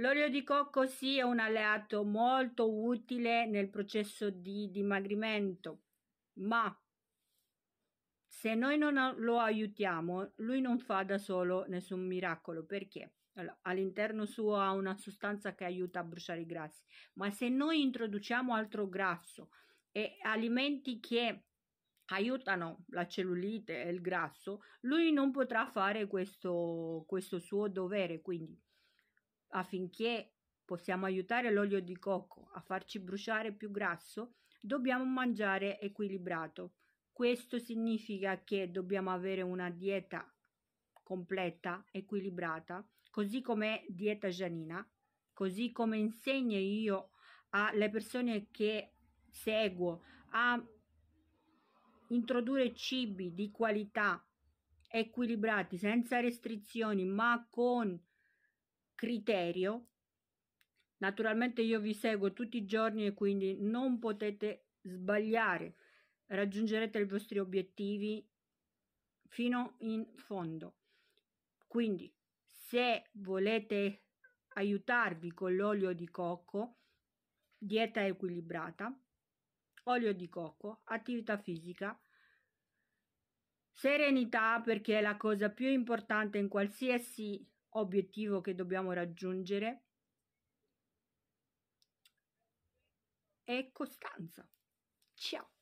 L'olio di cocco sì è un alleato molto utile nel processo di dimagrimento, ma se noi non lo aiutiamo, lui non fa da solo nessun miracolo, perché all'interno suo ha una sostanza che aiuta a bruciare i grassi, ma se noi introduciamo altro grasso e alimenti che aiutano la cellulite e il grasso, lui non potrà fare questo, questo suo dovere, quindi Affinché possiamo aiutare l'olio di cocco a farci bruciare più grasso, dobbiamo mangiare equilibrato. Questo significa che dobbiamo avere una dieta completa, equilibrata, così come dieta Janina, così come insegno io alle persone che seguo a introdurre cibi di qualità equilibrati, senza restrizioni, ma con criterio. Naturalmente io vi seguo tutti i giorni e quindi non potete sbagliare. Raggiungerete i vostri obiettivi fino in fondo. Quindi se volete aiutarvi con l'olio di cocco, dieta equilibrata, olio di cocco, attività fisica, serenità perché è la cosa più importante in qualsiasi obiettivo che dobbiamo raggiungere è costanza. Ciao!